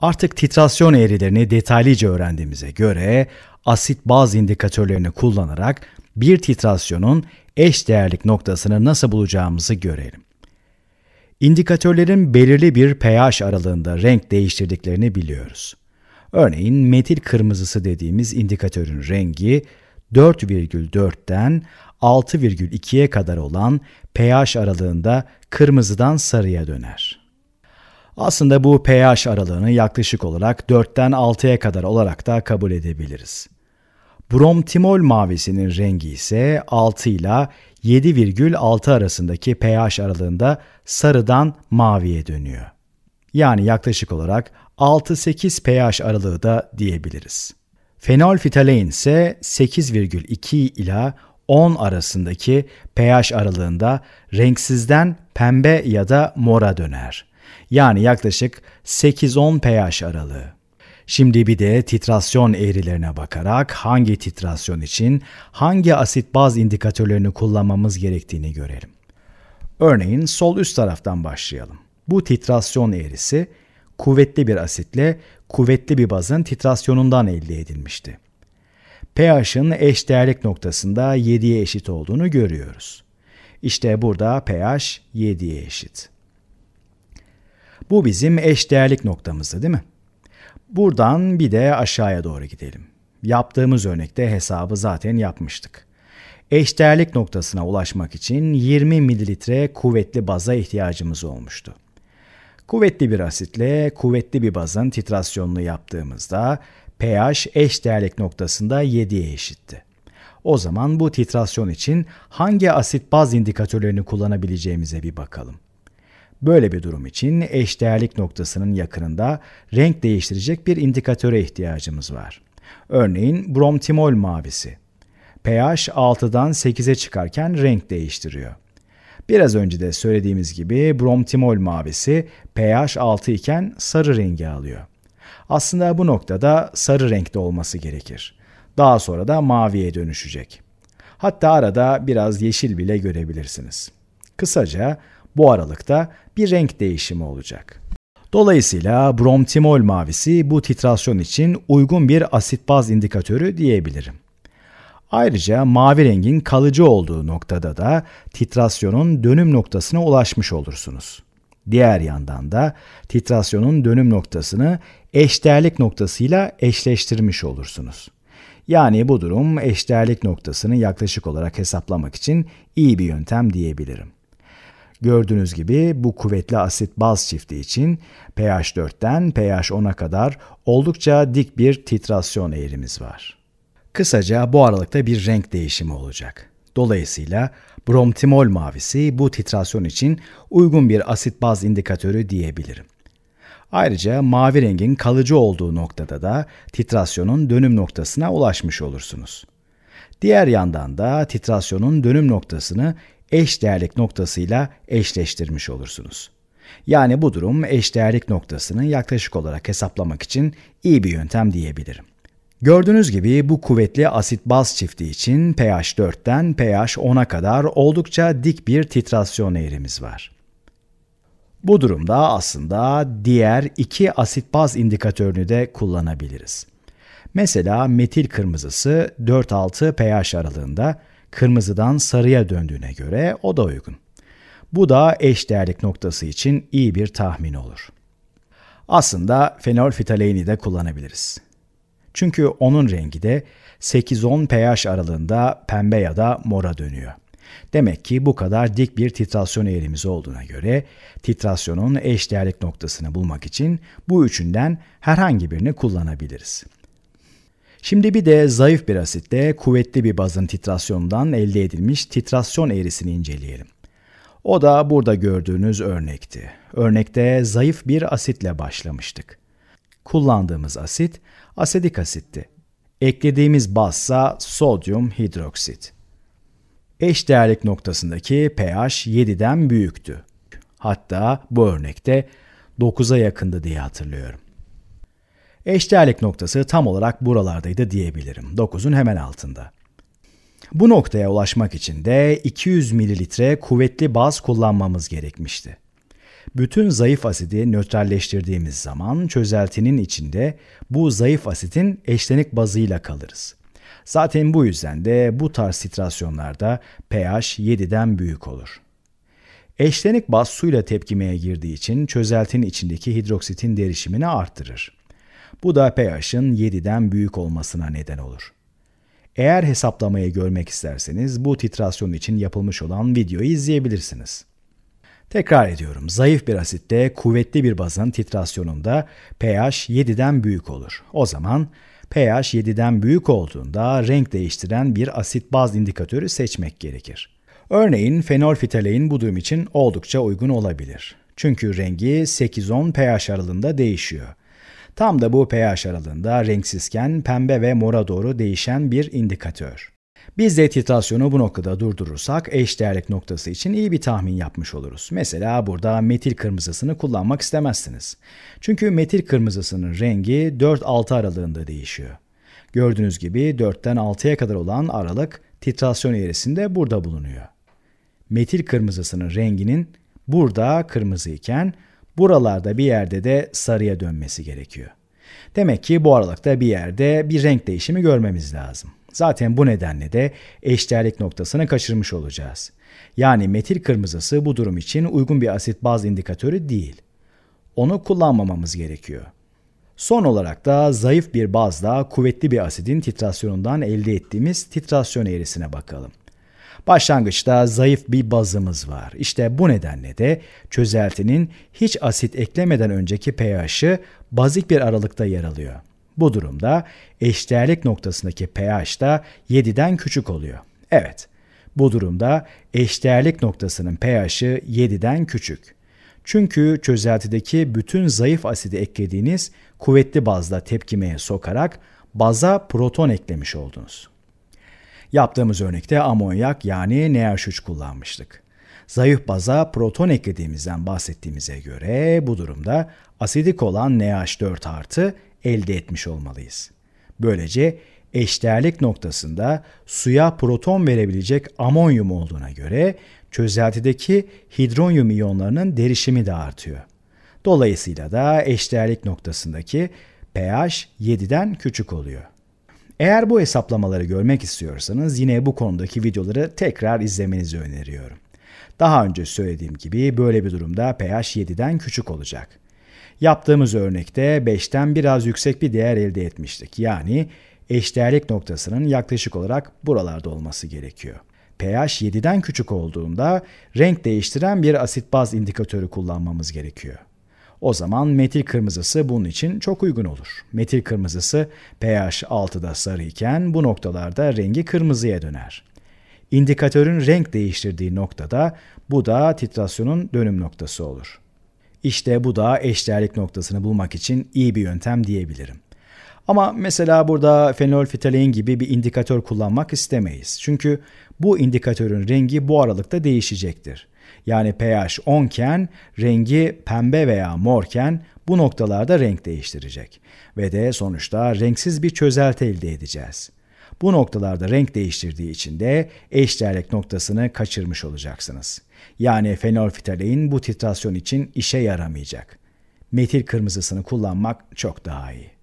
Artık titrasyon eğrilerini detaylıca öğrendiğimize göre asit baz indikatörlerini kullanarak bir titrasyonun eş değerlik noktasını nasıl bulacağımızı görelim. İndikatörlerin belirli bir pH aralığında renk değiştirdiklerini biliyoruz. Örneğin metil kırmızısı dediğimiz indikatörün rengi 4,4'ten 6,2'ye kadar olan pH aralığında kırmızıdan sarıya döner. Aslında bu pH aralığını yaklaşık olarak 4'ten 6'ya kadar olarak da kabul edebiliriz. Bromtimol mavisinin rengi ise 6 ile 7,6 arasındaki pH aralığında sarıdan maviye dönüyor. Yani yaklaşık olarak 6-8 pH aralığı da diyebiliriz. Fenol ise 8,2 ile 10 arasındaki pH aralığında renksizden pembe ya da mora döner. Yani yaklaşık 8-10 pH aralığı. Şimdi bir de titrasyon eğrilerine bakarak hangi titrasyon için hangi asit baz indikatörlerini kullanmamız gerektiğini görelim. Örneğin sol üst taraftan başlayalım. Bu titrasyon eğrisi kuvvetli bir asitle kuvvetli bir bazın titrasyonundan elde edilmişti. pH'ın değerlik noktasında 7'ye eşit olduğunu görüyoruz. İşte burada pH 7'ye eşit. Bu bizim eşdeğerlik noktamızdı değil mi? Buradan bir de aşağıya doğru gidelim. Yaptığımız örnekte hesabı zaten yapmıştık. Eşdeğerlik noktasına ulaşmak için 20 mililitre kuvvetli baza ihtiyacımız olmuştu. Kuvvetli bir asitle kuvvetli bir bazın titrasyonunu yaptığımızda pH eşdeğerlik noktasında 7'ye eşitti. O zaman bu titrasyon için hangi asit baz indikatörlerini kullanabileceğimize bir bakalım. Böyle bir durum için eşdeğerlik noktasının yakınında renk değiştirecek bir indikatöre ihtiyacımız var. Örneğin bromtimol mavisi. pH 6'dan 8'e çıkarken renk değiştiriyor. Biraz önce de söylediğimiz gibi bromtimol mavisi pH 6 iken sarı rengi alıyor. Aslında bu noktada sarı renkte olması gerekir. Daha sonra da maviye dönüşecek. Hatta arada biraz yeşil bile görebilirsiniz. Kısaca bu aralıkta bir renk değişimi olacak. Dolayısıyla bromtimol mavisi bu titrasyon için uygun bir asit baz indikatörü diyebilirim. Ayrıca mavi rengin kalıcı olduğu noktada da titrasyonun dönüm noktasına ulaşmış olursunuz. Diğer yandan da titrasyonun dönüm noktasını eşdeğerlik noktasıyla eşleştirmiş olursunuz. Yani bu durum eşdeğerlik noktasını yaklaşık olarak hesaplamak için iyi bir yöntem diyebilirim. Gördüğünüz gibi bu kuvvetli asit baz çifti için pH 4'ten pH 10'a kadar oldukça dik bir titrasyon eğrimiz var. Kısaca bu aralıkta bir renk değişimi olacak. Dolayısıyla bromtimol mavisi bu titrasyon için uygun bir asit baz indikatörü diyebilirim. Ayrıca mavi rengin kalıcı olduğu noktada da titrasyonun dönüm noktasına ulaşmış olursunuz. Diğer yandan da titrasyonun dönüm noktasını eşdeğerlik noktasıyla eşleştirmiş olursunuz. Yani bu durum eşdeğerlik noktasını yaklaşık olarak hesaplamak için iyi bir yöntem diyebilirim. Gördüğünüz gibi bu kuvvetli asit baz çifti için pH 4'ten pH 10'a kadar oldukça dik bir titrasyon eğrimiz var. Bu durumda aslında diğer iki asit baz indikatörünü de kullanabiliriz. Mesela metil kırmızısı 4-6 pH aralığında kırmızıdan sarıya döndüğüne göre o da uygun. Bu da eşdeğerlik noktası için iyi bir tahmin olur. Aslında fenolfitaleyni de kullanabiliriz. Çünkü onun rengi de 8-10 pH aralığında pembe ya da mora dönüyor. Demek ki bu kadar dik bir titrasyon eğrimiz olduğuna göre titrasyonun eşdeğerlik noktasını bulmak için bu üçünden herhangi birini kullanabiliriz. Şimdi bir de zayıf bir asitte kuvvetli bir bazın titrasyonundan elde edilmiş titrasyon eğrisini inceleyelim. O da burada gördüğünüz örnekti. Örnekte zayıf bir asitle başlamıştık. Kullandığımız asit asedik asitti. Eklediğimiz bazsa sodyum hidroksit. Eş değerlik noktasındaki pH 7'den büyüktü. Hatta bu örnekte 9'a yakındı diye hatırlıyorum. Eşdeğerlik noktası tam olarak buralardaydı diyebilirim. 9'un hemen altında. Bu noktaya ulaşmak için de 200 mililitre kuvvetli baz kullanmamız gerekmişti. Bütün zayıf asidi nötralleştirdiğimiz zaman çözeltinin içinde bu zayıf asitin eşlenik bazıyla kalırız. Zaten bu yüzden de bu tarz titrasyonlarda pH 7'den büyük olur. Eşlenik baz suyla tepkimeye girdiği için çözeltinin içindeki hidroksitin derişimini arttırır. Bu da pH'ın 7'den büyük olmasına neden olur. Eğer hesaplamayı görmek isterseniz bu titrasyon için yapılmış olan videoyu izleyebilirsiniz. Tekrar ediyorum, zayıf bir asitte kuvvetli bir bazın titrasyonunda pH 7'den büyük olur. O zaman pH 7'den büyük olduğunda renk değiştiren bir asit baz indikatörü seçmek gerekir. Örneğin fenolfitalein bu durum için oldukça uygun olabilir. Çünkü rengi 8-10 pH aralığında değişiyor. Tam da bu pH aralığında renksizken pembe ve mora doğru değişen bir indikatör. Biz de titrasyonu bu noktada durdurursak eşdeğerlik noktası için iyi bir tahmin yapmış oluruz. Mesela burada metil kırmızısını kullanmak istemezsiniz. Çünkü metil kırmızısının rengi 4-6 aralığında değişiyor. Gördüğünüz gibi 4'ten 6'ya kadar olan aralık titrasyon eğrisinde burada bulunuyor. Metil kırmızısının renginin burada kırmızı iken Buralarda bir yerde de sarıya dönmesi gerekiyor. Demek ki bu aralıkta bir yerde bir renk değişimi görmemiz lazım. Zaten bu nedenle de eşdeğerlik noktasını kaçırmış olacağız. Yani metil kırmızısı bu durum için uygun bir asit baz indikatörü değil. Onu kullanmamamız gerekiyor. Son olarak da zayıf bir bazla kuvvetli bir asidin titrasyonundan elde ettiğimiz titrasyon eğrisine bakalım. Başlangıçta zayıf bir bazımız var. İşte bu nedenle de çözeltinin hiç asit eklemeden önceki pH'i bazik bir aralıkta yer alıyor. Bu durumda eşdeğerlik noktasındaki pH da 7'den küçük oluyor. Evet, bu durumda eşdeğerlik noktasının pH'i 7'den küçük. Çünkü çözeltideki bütün zayıf asidi eklediğiniz kuvvetli bazla tepkimeye sokarak baza proton eklemiş oldunuz. Yaptığımız örnekte amonyak yani NH3 kullanmıştık. Zayıf baza proton eklediğimizden bahsettiğimize göre bu durumda asidik olan NH4 artı elde etmiş olmalıyız. Böylece eşdeğerlik noktasında suya proton verebilecek amonyum olduğuna göre çözeltideki hidronyum iyonlarının derişimi de artıyor. Dolayısıyla da eşdeğerlik noktasındaki pH 7'den küçük oluyor. Eğer bu hesaplamaları görmek istiyorsanız yine bu konudaki videoları tekrar izlemenizi öneriyorum. Daha önce söylediğim gibi böyle bir durumda pH 7'den küçük olacak. Yaptığımız örnekte 5'ten biraz yüksek bir değer elde etmiştik. Yani eşdeğerlik noktasının yaklaşık olarak buralarda olması gerekiyor. pH 7'den küçük olduğunda renk değiştiren bir asit baz indikatörü kullanmamız gerekiyor. O zaman metil kırmızısı bunun için çok uygun olur. Metil kırmızısı pH 6'da sarı iken bu noktalarda rengi kırmızıya döner. İndikatörün renk değiştirdiği noktada bu da titrasyonun dönüm noktası olur. İşte bu da eşdeğerlik noktasını bulmak için iyi bir yöntem diyebilirim. Ama mesela burada fenol gibi bir indikatör kullanmak istemeyiz. Çünkü bu indikatörün rengi bu aralıkta değişecektir. Yani pH 10 iken rengi pembe veya morken bu noktalarda renk değiştirecek ve de sonuçta renksiz bir çözelti elde edeceğiz. Bu noktalarda renk değiştirdiği için de eşdeğerlik noktasını kaçırmış olacaksınız. Yani fenolfitalein bu titrasyon için işe yaramayacak. Metil kırmızısını kullanmak çok daha iyi.